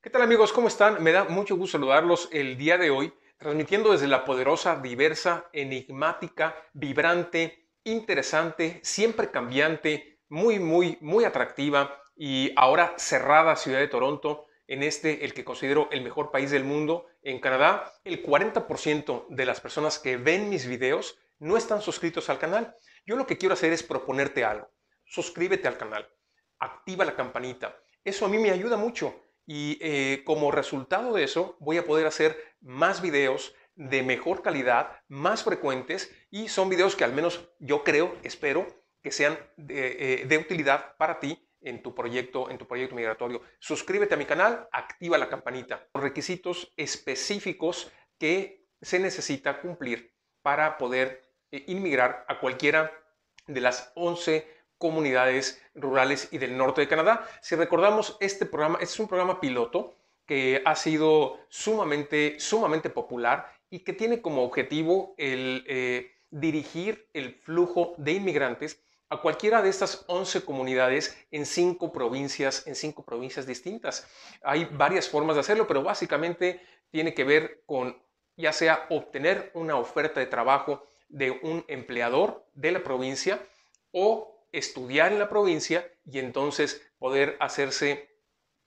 ¿Qué tal amigos? ¿Cómo están? Me da mucho gusto saludarlos el día de hoy, transmitiendo desde la poderosa, diversa, enigmática, vibrante, interesante, siempre cambiante, muy, muy, muy atractiva y ahora cerrada ciudad de Toronto, en este, el que considero el mejor país del mundo, en Canadá, el 40% de las personas que ven mis videos no están suscritos al canal. Yo lo que quiero hacer es proponerte algo. Suscríbete al canal, activa la campanita. Eso a mí me ayuda mucho y eh, como resultado de eso, voy a poder hacer más videos de mejor calidad, más frecuentes, y son videos que al menos yo creo, espero, que sean de, eh, utilidad para ti en tu proyecto, en tu proyecto migratorio. Suscríbete a mi canal, activa la campanita. Los requisitos específicos que se necesita cumplir para poder eh, inmigrar a cualquiera de las 11 comunidades rurales y del norte de Canadá. Si recordamos, este programa este es un programa piloto que ha sido sumamente, sumamente popular y que tiene como objetivo el eh, dirigir el flujo de inmigrantes a cualquiera de estas 11 comunidades en cinco provincias, en cinco provincias distintas. Hay varias formas de hacerlo, pero básicamente tiene que ver con ya sea obtener una oferta de trabajo de un empleador de la provincia o estudiar en la provincia y entonces poder hacerse,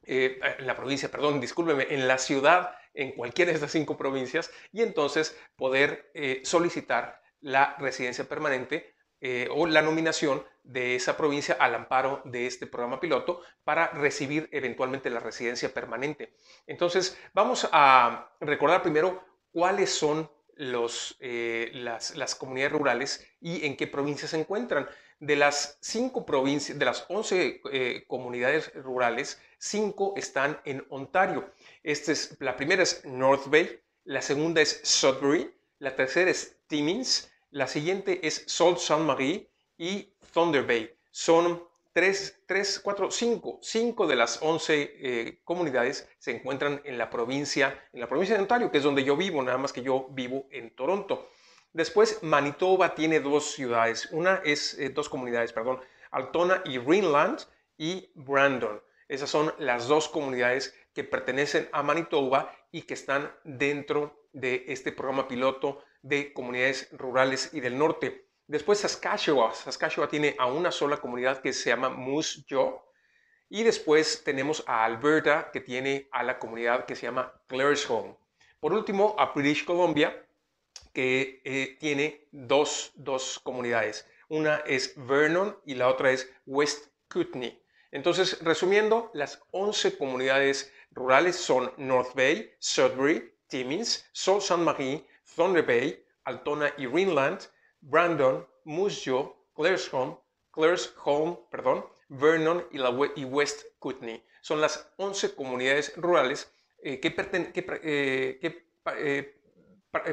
eh, en la provincia, perdón, discúlpeme, en la ciudad, en cualquiera de estas cinco provincias, y entonces poder eh, solicitar la residencia permanente eh, o la nominación de esa provincia al amparo de este programa piloto para recibir eventualmente la residencia permanente. Entonces, vamos a recordar primero cuáles son eh, las, comunidades rurales y en qué provincias se encuentran. De las cinco provincias, de las 11 eh, comunidades rurales, cinco están en Ontario. es, la primera es North Bay, la segunda es Sudbury, la tercera es Timmins, la siguiente es Sault Ste. Marie y Thunder Bay. Son Tres, tres, 4, 5, 5 de las 11 eh, comunidades se encuentran en la provincia, en la provincia de Ontario, que es donde yo vivo, nada más que yo vivo en Toronto. Después, Manitoba tiene dos ciudades, una es eh, dos comunidades, perdón, Altona y Greenland y Brandon. Esas son las dos comunidades que pertenecen a Manitoba y que están dentro de este programa piloto de comunidades rurales y del norte. Después Saskatchewan. Saskatchewan tiene a una sola comunidad que se llama Moose Jaw. Y después tenemos a Alberta, que tiene a la comunidad que se llama Claire's Home. Por último, a British Columbia, que eh, tiene dos, comunidades. Una es Vernon y la otra es West Kootenay. Entonces, resumiendo, las 11 comunidades rurales son North Bay, Sudbury, Timmins, Sault Ste. Marie, Thunder Bay, Altona y Greenland, Brandon, musjo, Claire's home perdón, Vernon y, la, y West Kootenay. Son las 11 comunidades rurales eh, que, eh, eh,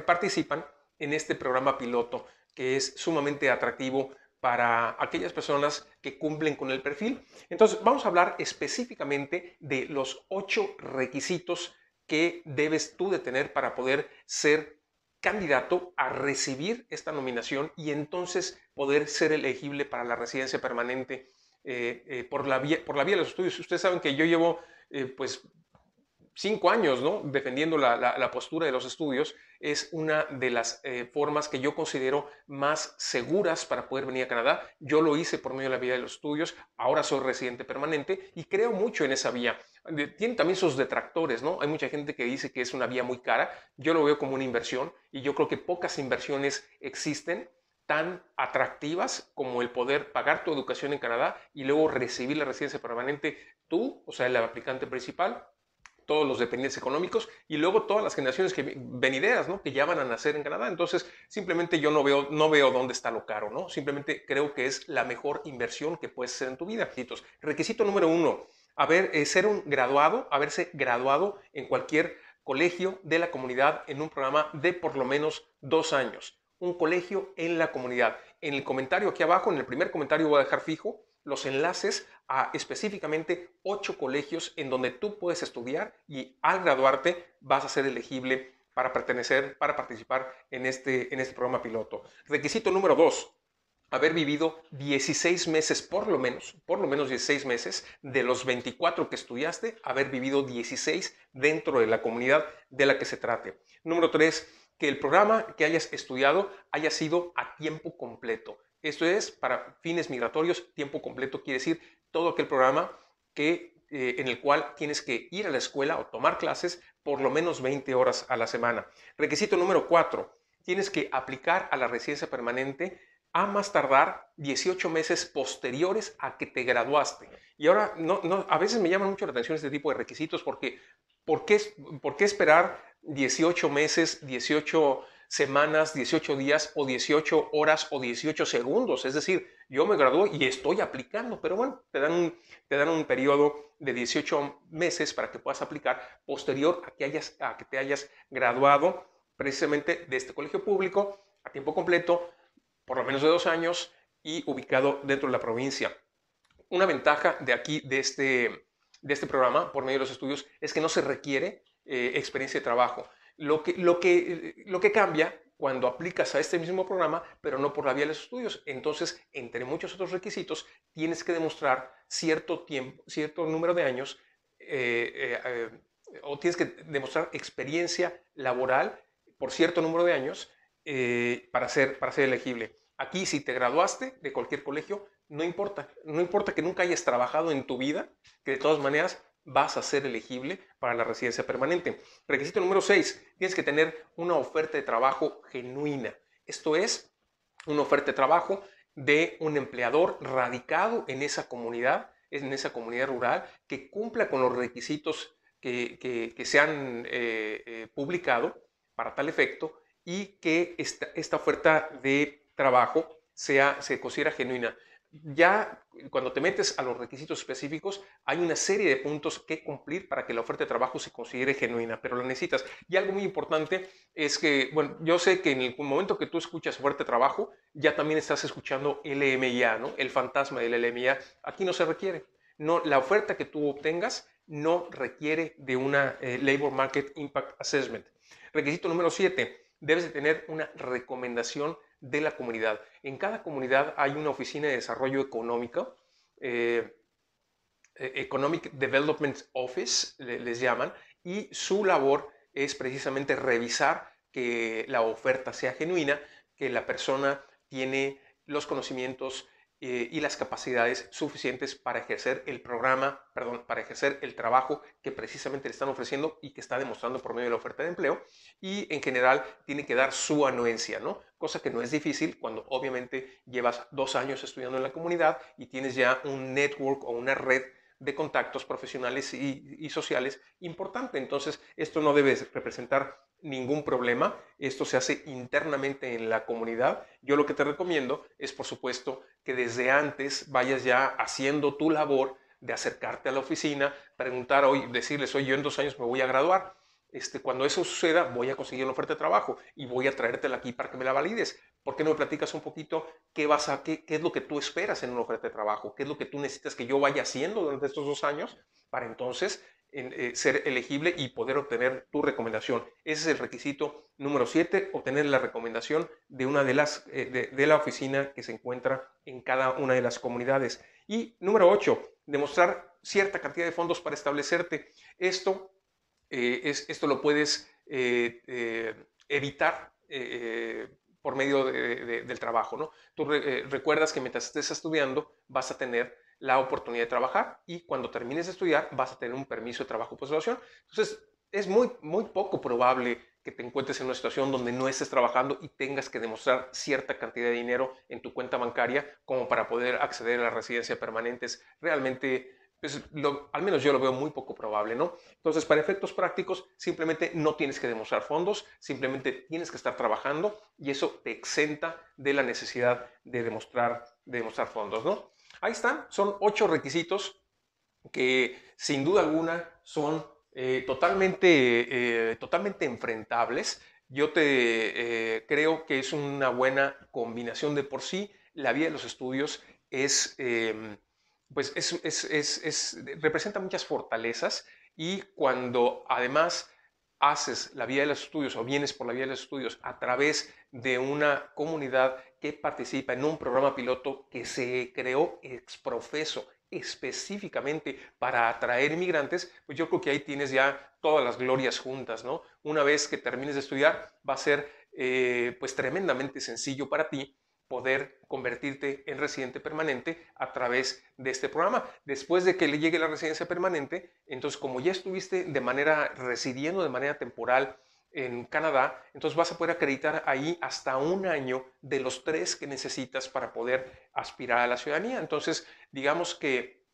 participan en este programa piloto, que es sumamente atractivo para aquellas personas que cumplen con el perfil. Entonces, vamos a hablar específicamente de los ocho requisitos que debes tú de tener para poder ser candidato a recibir esta nominación y entonces poder ser elegible para la residencia permanente eh, eh, por, la vía, por la vía de los estudios. Ustedes saben que yo llevo eh, pues cinco años, ¿no? Defendiendo la, la, postura de los estudios, es una de las eh, formas que yo considero más seguras para poder venir a Canadá. Yo lo hice por medio de la vía de los estudios, ahora soy residente permanente y creo mucho en esa vía. Tiene también sus detractores, ¿no? Hay mucha gente que dice que es una vía muy cara. Yo lo veo como una inversión y yo creo que pocas inversiones existen tan atractivas como el poder pagar tu educación en Canadá y luego recibir la residencia permanente tú, o sea, el aplicante principal, todos los dependientes económicos y luego todas las generaciones que venideras, ¿no? Que ya van a nacer en Canadá. Entonces, simplemente yo no veo, no veo dónde está lo caro, ¿no? Simplemente creo que es la mejor inversión que puedes hacer en tu vida. Requisito número uno, haber, eh, ser un graduado, haberse graduado en cualquier colegio de la comunidad en un programa de por lo menos dos años. Un colegio en la comunidad. En el comentario aquí abajo, en el primer comentario voy a dejar fijo los enlaces a específicamente ocho colegios en donde tú puedes estudiar y al graduarte vas a ser elegible para pertenecer, para participar en este, este programa piloto. Requisito número dos, haber vivido 16 meses, por lo menos, por lo menos 16 meses, de los 24 que estudiaste, haber vivido 16 dentro de la comunidad de la que se trate. Número tres, que el programa que hayas estudiado haya sido a tiempo completo. Esto es para fines migratorios, tiempo completo, quiere decir todo aquel programa que, eh, en el cual tienes que ir a la escuela o tomar clases por lo menos 20 horas a la semana. Requisito número 4, tienes que aplicar a la residencia permanente a más tardar 18 meses posteriores a que te graduaste. Y ahora, a veces me llaman mucho la atención este tipo de requisitos porque ¿por por qué esperar 18 meses, 18 semanas, 18 días o 18 horas o 18 segundos. Es decir, yo me gradué y estoy aplicando, pero bueno, te dan un, te periodo de 18 meses para que puedas aplicar posterior a que, que te hayas graduado precisamente de este colegio público a tiempo completo, por lo menos de dos años y ubicado dentro de la provincia. Una ventaja de aquí, de este, este programa, por medio de los estudios, es que no se requiere eh, experiencia de trabajo. Lo que, eh, lo que, cambia cuando aplicas a este mismo programa, pero no por la vía de los estudios. Entonces, entre muchos otros requisitos, tienes que demostrar cierto tiempo, cierto número de años, eh, eh, o tienes que demostrar experiencia laboral por cierto número de años para, ser, para ser elegible. Aquí, si te graduaste de cualquier colegio, no importa, no importa que nunca hayas trabajado en tu vida, que de todas maneras vas a ser elegible para la residencia permanente. Requisito número 6, tienes que tener una oferta de trabajo genuina. Esto es una oferta de trabajo de un empleador radicado en esa comunidad, en esa comunidad rural, que cumpla con los requisitos que, se han eh, eh, publicado para tal efecto y que esta, esta oferta de trabajo sea, se considera genuina ya cuando te metes a los requisitos específicos, hay una serie de puntos que cumplir para que la oferta de trabajo se considere genuina, pero la necesitas. Y algo muy importante es que, bueno, yo sé que en el momento que tú escuchas oferta de trabajo, ya también estás escuchando LMIA, ¿no? El fantasma del LMIA. Aquí no se requiere. No, la oferta que tú obtengas no requiere de una eh, Labor Market Impact Assessment. Requisito número 7, debes de tener una recomendación de la comunidad. En cada comunidad hay una oficina de desarrollo económico, eh, eh, Economic Development Office les llaman, y su labor es precisamente revisar que la oferta sea genuina, que la persona tiene los conocimientos eh, y las capacidades suficientes para ejercer el programa, perdón, para ejercer el trabajo que precisamente le están ofreciendo y que está demostrando por medio de la oferta de empleo. Y en general tiene que dar su anuencia, ¿no? Cosa que no es difícil cuando obviamente llevas dos años estudiando en la comunidad y tienes ya un network o una red de contactos profesionales y, sociales importante. Entonces, esto no debe representar ningún problema. Esto se hace internamente en la comunidad. Yo lo que te recomiendo es, por supuesto, que desde antes vayas ya haciendo tu labor de acercarte a la oficina, preguntar hoy, decirles, soy yo en dos años me voy a graduar. Este, cuando eso suceda, voy a conseguir una oferta de trabajo y voy a traértela aquí para que me la valides. ¿Por qué no me platicas un poquito qué, vas a, es lo que tú esperas en una oferta de trabajo? ¿Qué es lo que tú necesitas que yo vaya haciendo durante estos dos años para entonces eh, ser elegible y poder obtener tu recomendación? Ese es el requisito número siete, obtener la recomendación de una de las eh, de, la oficina que se encuentra en cada una de las comunidades. Y número ocho, demostrar cierta cantidad de fondos para establecerte. Esto eh, esto lo puedes eh, eh, evitar por medio del trabajo. ¿no? Tú recuerdas que mientras estés estudiando vas a tener la oportunidad de trabajar y cuando termines de estudiar vas a tener un permiso de trabajo postulación. Entonces, es muy, muy poco probable que te encuentres en una situación donde no estés trabajando y tengas que demostrar cierta cantidad de dinero en tu cuenta bancaria como para poder acceder a la residencia permanente. realmente al menos yo lo veo muy poco probable, ¿no? Entonces, para efectos prácticos, simplemente no tienes que demostrar fondos, simplemente tienes que estar trabajando y eso te exenta de la necesidad de demostrar, demostrar fondos, ¿no? Ahí están, son ocho requisitos que sin duda alguna son eh, totalmente, eh, totalmente enfrentables. Yo te eh, creo que es una buena combinación de por sí. La vía de los estudios es em, pues representa muchas fortalezas y cuando además haces la vía de los estudios o vienes por la vía de los estudios a través de una comunidad que participa en un programa piloto que se creó exprofeso específicamente para atraer inmigrantes, pues yo creo que ahí tienes ya todas las glorias juntas, ¿no? Una vez que termines de estudiar, va a ser eh, pues tremendamente sencillo para ti poder convertirte en residente permanente a través de este programa. Después de que le llegue la residencia permanente, entonces como ya estuviste de manera residiendo de manera temporal en Canadá, entonces vas a poder acreditar ahí hasta un año de los tres que necesitas para poder aspirar a la ciudadanía. Entonces, digamos que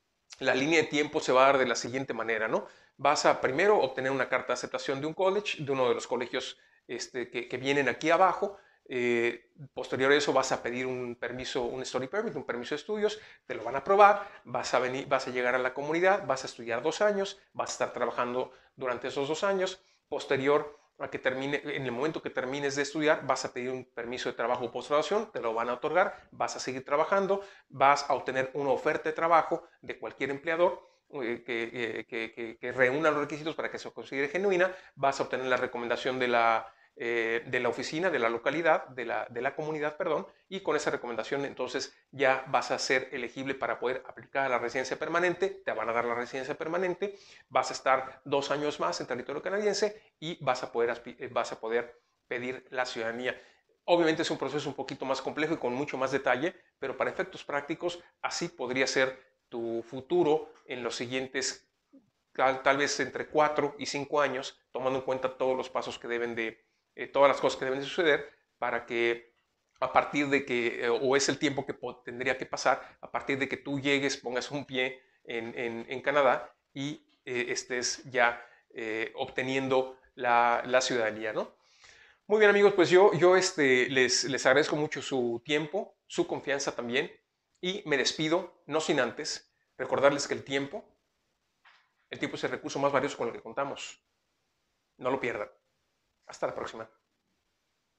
la línea de tiempo se va a dar de la siguiente manera, ¿no? Vas a primero obtener una carta de aceptación de un college, de uno de los colegios este, que vienen aquí abajo, eh, posterior a eso vas a pedir un permiso, un story permit, un permiso de estudios, te lo van a aprobar, vas a, venir, vas a llegar a la comunidad, vas a estudiar dos años, vas a estar trabajando durante esos dos años. Posterior a que termine, en el momento que termines de estudiar, vas a pedir un permiso de trabajo o postgraduación, te lo van a otorgar, vas a seguir trabajando, vas a obtener una oferta de trabajo de cualquier empleador. Eh, eh, que, que, que reúna los requisitos para que se considere genuina, vas a obtener la recomendación de la, eh, de la oficina, de la localidad, de la, comunidad, perdón, y con esa recomendación entonces ya vas a ser elegible para poder aplicar a la residencia permanente, te van a dar la residencia permanente, vas a estar dos años más en territorio canadiense y vas a poder, eh, vas a poder pedir la ciudadanía. Obviamente es un proceso un poquito más complejo y con mucho más detalle, pero para efectos prácticos así podría ser tu futuro en los siguientes, tal, vez entre cuatro y cinco años, tomando en cuenta todos los pasos que deben de, eh, todas las cosas que deben suceder para que a partir de que, eh, o es el tiempo que tendría que pasar, a partir de que tú llegues, pongas un pie en, en, Canadá y eh, estés ya obteniendo la, la, ciudadanía, ¿no? Muy bien amigos, pues yo, yo este, les, les agradezco mucho su tiempo, su confianza también y me despido, no sin antes recordarles que el tiempo, el tiempo es el recurso más valioso con el que contamos. No lo pierdan. Hasta la próxima.